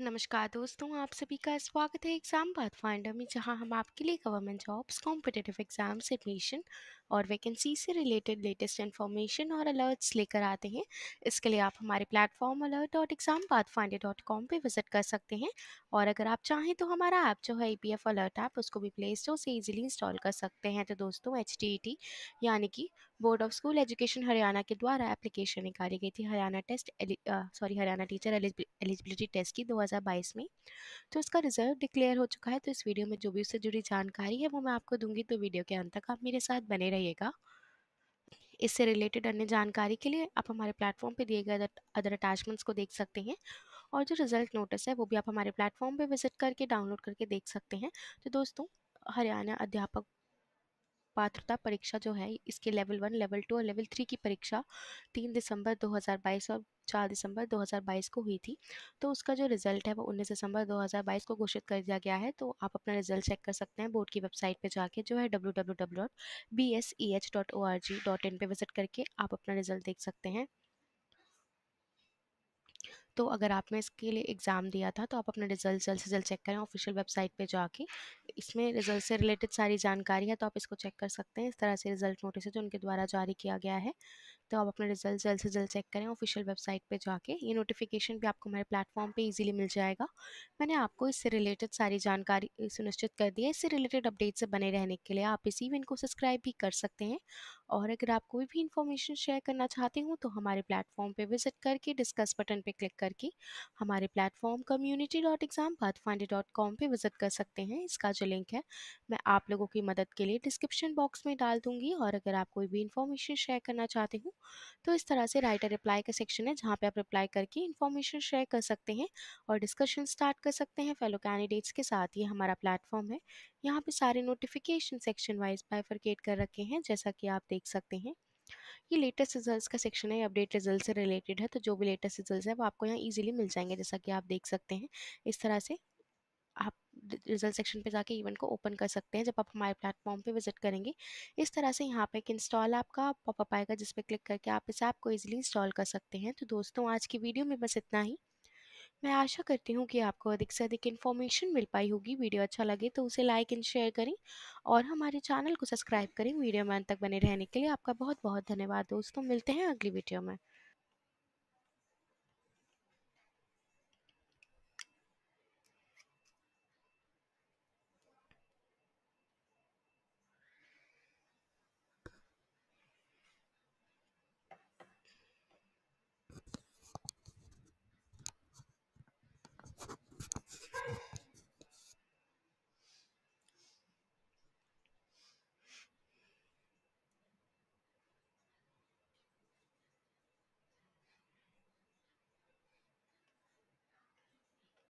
नमस्कार दोस्तों आप सभी का स्वागत है एग्ज़ाम बात फाइंडर में जहां हम आपके लिए government jobs competitive exams admission और वैकेंसी से रिलेटेड लेटेस्ट इन्फॉर्मेशन और अलर्ट्स लेकर आते हैं इसके लिए आप हमारे platform alert dot exam path finder dot com पर विजिट कर सकते हैं और अगर आप चाहें तो हमारा ऐप जो है E P F alert app उसको भी प्ले स्टोर से ईजिली इंस्टॉल कर सकते हैं तो दोस्तों एच डी ई टी यानी कि Board of School Education Haryana के द्वारा एप्लीकेशन निकाली गई थी Haryana test sorry Haryana teacher eligibility test की 2022 में तो उसका रिजल्ट डिक्लेयर हो चुका है तो इस वीडियो में जो भी उससे जुड़ी जानकारी है वो मैं आपको दूंगी तो वीडियो के अंत तक आप मेरे साथ बने रहिएगा इससे रिलेटेड अन्य जानकारी के लिए आप हमारे प्लेटफॉर्म पर दिए गए अदर अटैचमेंट्स को देख सकते हैं और जो रिजल्ट नोटिस है वो भी आप हमारे प्लेटफॉर्म पर विजिट करके डाउनलोड करके देख सकते हैं तो दोस्तों हरियाणा अध्यापक पात्रता परीक्षा जो है इसके लेवल वन लेवल टू और लेवल थ्री की परीक्षा तीन दिसंबर 2022 और चार दिसंबर 2022 को हुई थी तो उसका जो रिजल्ट है वो 19 दिसंबर 2022 को घोषित कर दिया गया है तो आप अपना रिजल्ट चेक कर सकते हैं बोर्ड की वेबसाइट पे जाके जो है W W W dot B S E H dot O R G dot in पर विजिट करके आप अपना रिजल्ट देख सकते हैं तो अगर आपने इसके लिए एग्ज़ाम दिया था तो आप अपने रिजल्ट जल्द से जल्द चेक करें ऑफिशियल वेबसाइट पे जाके इसमें रिजल्ट से रिलेटेड सारी जानकारी है तो आप इसको चेक कर सकते हैं इस तरह से रिजल्ट नोटिस है जो उनके द्वारा जारी किया गया है तो आप अपना रिजल्ट जल्द से जल्द चेक करें ऑफिशियल वेबसाइट पे जाके ये नोटिफिकेशन भी आपको हमारे प्लेटफॉर्म पे इजीली मिल जाएगा मैंने आपको इससे रिलेटेड सारी जानकारी सुनिश्चित कर दी है इससे रिलेटेड अपडेट से बने रहने के लिए आप इस इवेंट को सब्सक्राइब भी कर सकते हैं और अगर आप कोई भी इन्फॉर्मेशन शेयर करना चाहते हो तो हमारे प्लेटफॉर्म पर विजिट करके डिस्कस बटन पर क्लिक करके हमारे platform community dot exam pathfinder dot com पर विजिट कर सकते हैं इसका जो लिंक है मैं आप लोगों की मदद के लिए डिस्क्रिप्शन बॉक्स में डाल दूंगी और अगर आप कोई भी इन्फॉर्मेशन शेयर करना चाहते हूँ तो इस तरह से राइटर रिप्लाई का सेक्शन है जहाँ पे आप रिप्लाई करके इन्फॉर्मेशन शेयर कर सकते हैं और डिस्कशन स्टार्ट कर सकते हैं फेलो कैंडिडेट्स के साथ ये हमारा प्लेटफॉर्म है यहाँ पे सारे नोटिफिकेशन सेक्शन वाइज बाइफरकेट कर रखे हैं जैसा कि आप देख सकते हैं ये लेटेस्ट रिजल्ट्स का सेक्शन है अपडेट रिजल्ट से रिलेटेड है तो जो भी लेटेस्ट रिजल्ट है वो आपको यहाँ ईजिली मिल जाएंगे जैसा कि आप देख सकते हैं इस तरह से आप रिजल्ट सेक्शन पे जाके इवेंट को ओपन कर सकते हैं जब आप हमारे प्लेटफॉर्म पे विजिट करेंगे इस तरह से यहाँ पे एक इंस्टॉल आपका पॉपअप आएगा जिसपे क्लिक करके आप इस ऐप को ईजिली इंस्टॉल कर सकते हैं तो दोस्तों आज की वीडियो में बस इतना ही मैं आशा करती हूँ कि आपको अधिक से अधिक इन्फॉर्मेशन मिल पाई होगी वीडियो अच्छा लगे तो उसे लाइक एंड शेयर करें और हमारे चैनल को सब्सक्राइब करें वीडियो में अंत तक बने रहने के लिए आपका बहुत बहुत धन्यवाद दोस्तों मिलते हैं अगली वीडियो में